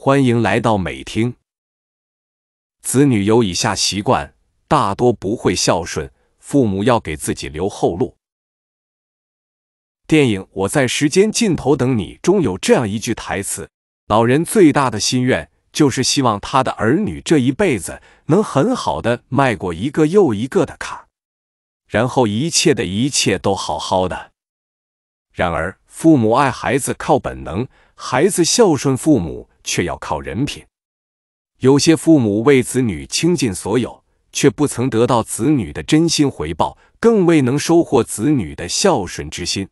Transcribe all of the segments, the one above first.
欢迎来到美听。子女有以下习惯，大多不会孝顺父母，要给自己留后路。电影《我在时间尽头等你》中有这样一句台词：“老人最大的心愿，就是希望他的儿女这一辈子能很好的迈过一个又一个的坎，然后一切的一切都好好的。”然而，父母爱孩子靠本能，孩子孝顺父母。却要靠人品。有些父母为子女倾尽所有，却不曾得到子女的真心回报，更未能收获子女的孝顺之心。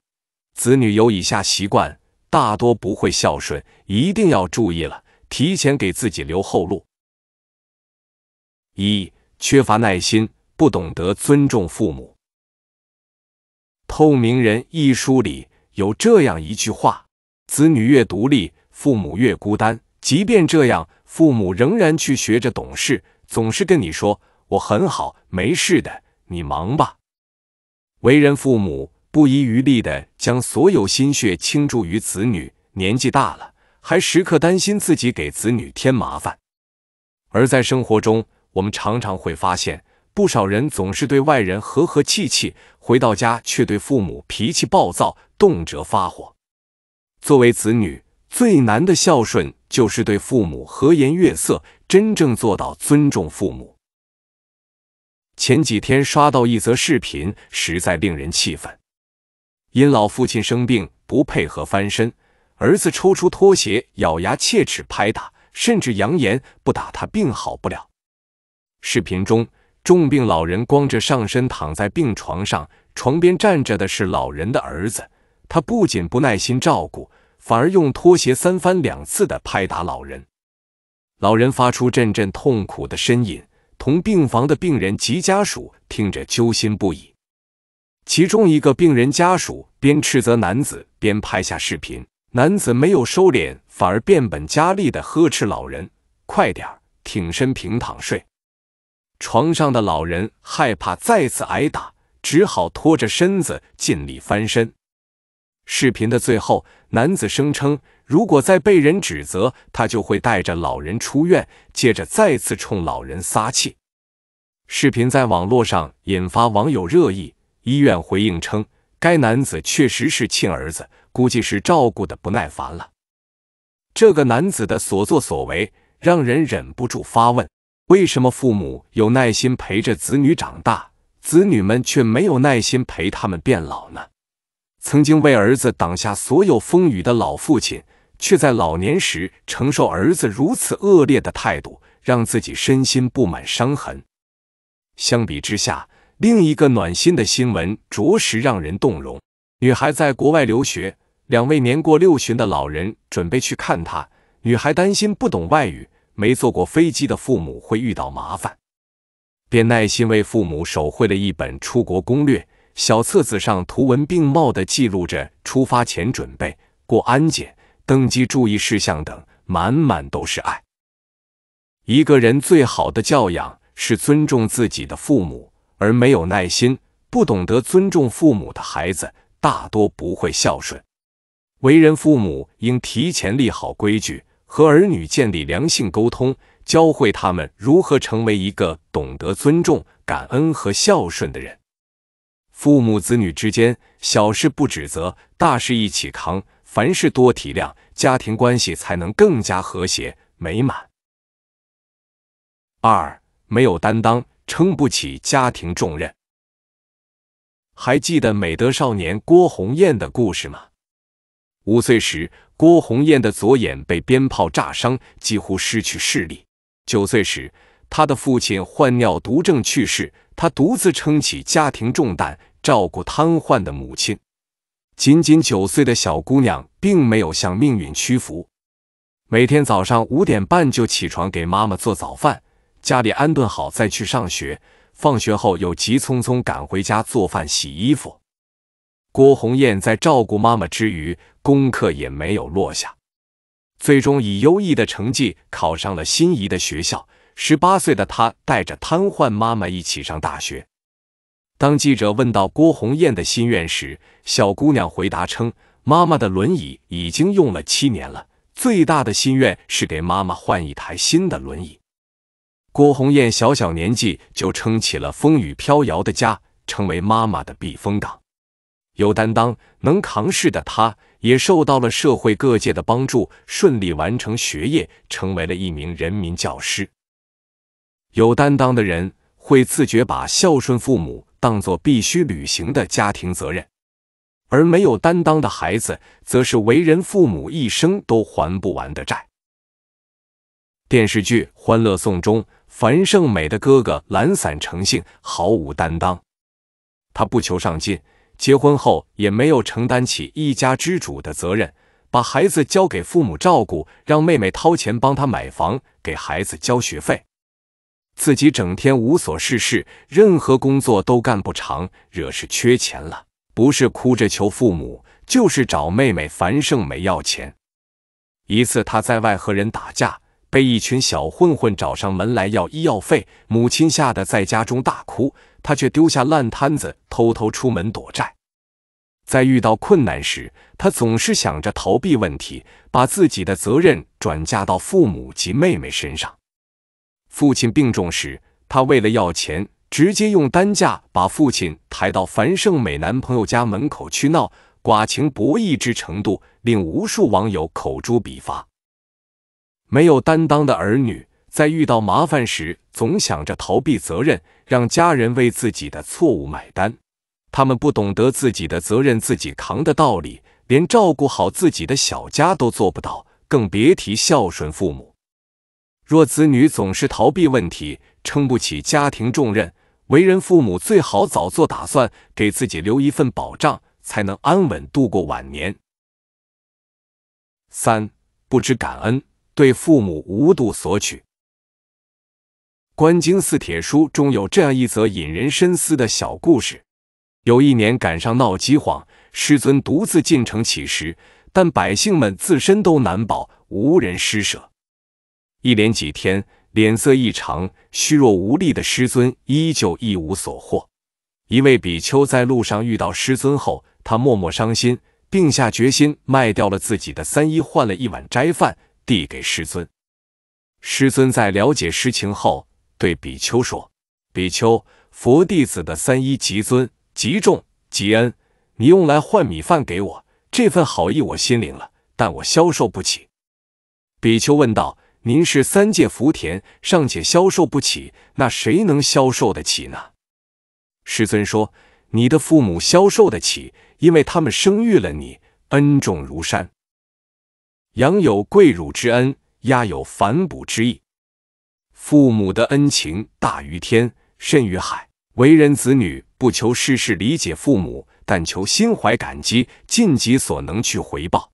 子女有以下习惯，大多不会孝顺，一定要注意了，提前给自己留后路。一、缺乏耐心，不懂得尊重父母。《透明人》一书里有这样一句话：子女越独立，父母越孤单。即便这样，父母仍然去学着懂事，总是跟你说：“我很好，没事的，你忙吧。”为人父母不遗余力的将所有心血倾注于子女，年纪大了还时刻担心自己给子女添麻烦。而在生活中，我们常常会发现，不少人总是对外人和和气气，回到家却对父母脾气暴躁，动辄发火。作为子女，最难的孝顺就是对父母和颜悦色，真正做到尊重父母。前几天刷到一则视频，实在令人气愤。因老父亲生病不配合翻身，儿子抽出拖鞋，咬牙切齿拍打，甚至扬言不打他病好不了。视频中，重病老人光着上身躺在病床上，床边站着的是老人的儿子，他不仅不耐心照顾。反而用拖鞋三番两次的拍打老人，老人发出阵阵痛苦的呻吟，同病房的病人及家属听着揪心不已。其中一个病人家属边斥责男子，边拍下视频。男子没有收敛，反而变本加厉的呵斥老人：“快点儿，挺身平躺睡。”床上的老人害怕再次挨打，只好拖着身子尽力翻身。视频的最后，男子声称，如果再被人指责，他就会带着老人出院，接着再次冲老人撒气。视频在网络上引发网友热议。医院回应称，该男子确实是亲儿子，估计是照顾的不耐烦了。这个男子的所作所为让人忍不住发问：为什么父母有耐心陪着子女长大，子女们却没有耐心陪他们变老呢？曾经为儿子挡下所有风雨的老父亲，却在老年时承受儿子如此恶劣的态度，让自己身心布满伤痕。相比之下，另一个暖心的新闻着实让人动容。女孩在国外留学，两位年过六旬的老人准备去看她。女孩担心不懂外语、没坐过飞机的父母会遇到麻烦，便耐心为父母手绘了一本出国攻略。小册子上图文并茂地记录着出发前准备、过安检、登机注意事项等，满满都是爱。一个人最好的教养是尊重自己的父母，而没有耐心、不懂得尊重父母的孩子，大多不会孝顺。为人父母应提前立好规矩，和儿女建立良性沟通，教会他们如何成为一个懂得尊重、感恩和孝顺的人。父母子女之间，小事不指责，大事一起扛，凡事多体谅，家庭关系才能更加和谐美满。二，没有担当，撑不起家庭重任。还记得美德少年郭红艳的故事吗？五岁时，郭红艳的左眼被鞭炮炸伤，几乎失去视力；九岁时，她的父亲患尿毒症去世，她独自撑起家庭重担，照顾瘫痪的母亲。仅仅九岁的小姑娘并没有向命运屈服，每天早上五点半就起床给妈妈做早饭，家里安顿好再去上学。放学后又急匆匆赶回家做饭、洗衣服。郭红艳在照顾妈妈之余，功课也没有落下，最终以优异的成绩考上了心仪的学校。十八岁的她带着瘫痪妈妈一起上大学。当记者问到郭红艳的心愿时，小姑娘回答称：“妈妈的轮椅已经用了七年了，最大的心愿是给妈妈换一台新的轮椅。”郭红艳小小年纪就撑起了风雨飘摇的家，成为妈妈的避风港。有担当、能扛事的她，也受到了社会各界的帮助，顺利完成学业，成为了一名人民教师。有担当的人会自觉把孝顺父母当做必须履行的家庭责任，而没有担当的孩子，则是为人父母一生都还不完的债。电视剧《欢乐颂》中，樊胜美的哥哥懒散成性，毫无担当。他不求上进，结婚后也没有承担起一家之主的责任，把孩子交给父母照顾，让妹妹掏钱帮他买房，给孩子交学费。自己整天无所事事，任何工作都干不长，惹是缺钱了，不是哭着求父母，就是找妹妹樊胜美要钱。一次，他在外和人打架，被一群小混混找上门来要医药费，母亲吓得在家中大哭，他却丢下烂摊子，偷偷出门躲债。在遇到困难时，他总是想着逃避问题，把自己的责任转嫁到父母及妹妹身上。父亲病重时，他为了要钱，直接用担架把父亲抬到樊胜美男朋友家门口去闹，寡情薄义之程度令无数网友口诛笔伐。没有担当的儿女，在遇到麻烦时总想着逃避责任，让家人为自己的错误买单。他们不懂得自己的责任自己扛的道理，连照顾好自己的小家都做不到，更别提孝顺父母。若子女总是逃避问题，撑不起家庭重任，为人父母最好早做打算，给自己留一份保障，才能安稳度过晚年。三不知感恩，对父母无度索取，《观经四帖书》中有这样一则引人深思的小故事：有一年赶上闹饥荒，师尊独自进城乞食，但百姓们自身都难保，无人施舍。一连几天，脸色异常、虚弱无力的师尊依旧一无所获。一位比丘在路上遇到师尊后，他默默伤心，并下决心卖掉了自己的三衣，换了一碗斋饭递给师尊。师尊在了解实情后，对比丘说：“比丘，佛弟子的三衣极尊、极重、极恩，你用来换米饭给我，这份好意我心领了，但我消受不起。”比丘问道。您是三界福田，尚且消受不起，那谁能消受得起呢？师尊说：“你的父母消受得起，因为他们生育了你，恩重如山。养有贵乳之恩，压有反哺之意。父母的恩情大于天，深于海。为人子女，不求事事理解父母，但求心怀感激，尽己所能去回报。”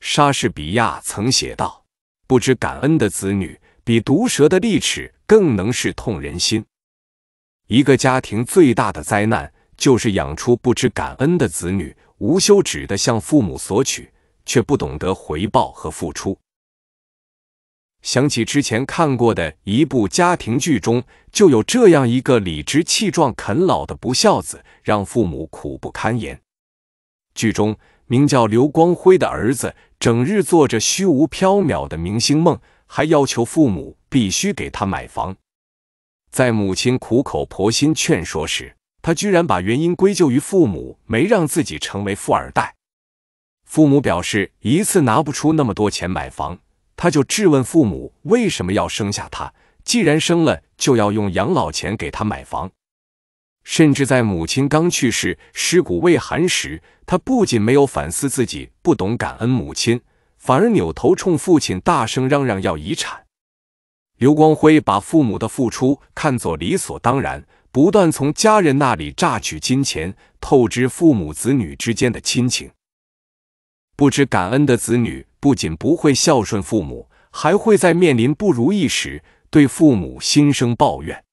莎士比亚曾写道。不知感恩的子女，比毒蛇的利齿更能是痛人心。一个家庭最大的灾难，就是养出不知感恩的子女，无休止的向父母索取，却不懂得回报和付出。想起之前看过的一部家庭剧中，就有这样一个理直气壮啃老的不孝子，让父母苦不堪言。剧中名叫刘光辉的儿子。整日做着虚无缥缈的明星梦，还要求父母必须给他买房。在母亲苦口婆心劝说时，他居然把原因归咎于父母没让自己成为富二代。父母表示一次拿不出那么多钱买房，他就质问父母为什么要生下他？既然生了，就要用养老钱给他买房。甚至在母亲刚去世、尸骨未寒时，他不仅没有反思自己不懂感恩母亲，反而扭头冲父亲大声嚷嚷要遗产。刘光辉把父母的付出看作理所当然，不断从家人那里榨取金钱，透支父母子女之间的亲情。不知感恩的子女不仅不会孝顺父母，还会在面临不如意时对父母心生抱怨。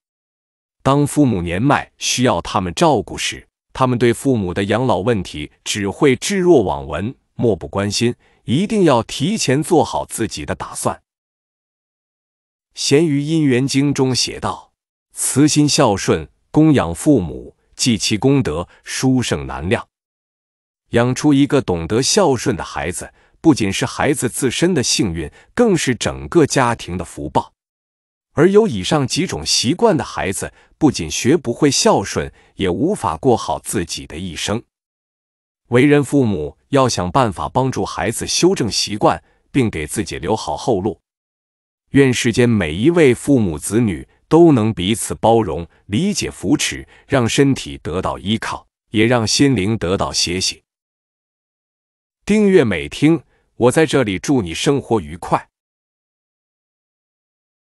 当父母年迈需要他们照顾时，他们对父母的养老问题只会置若罔闻、漠不关心。一定要提前做好自己的打算。《咸鱼姻缘经》中写道：“慈心孝顺，供养父母，积其功德，殊胜难量。”养出一个懂得孝顺的孩子，不仅是孩子自身的幸运，更是整个家庭的福报。而有以上几种习惯的孩子，不仅学不会孝顺，也无法过好自己的一生。为人父母，要想办法帮助孩子修正习惯，并给自己留好后路。愿世间每一位父母子女都能彼此包容、理解、扶持，让身体得到依靠，也让心灵得到歇息。订阅美听，我在这里祝你生活愉快。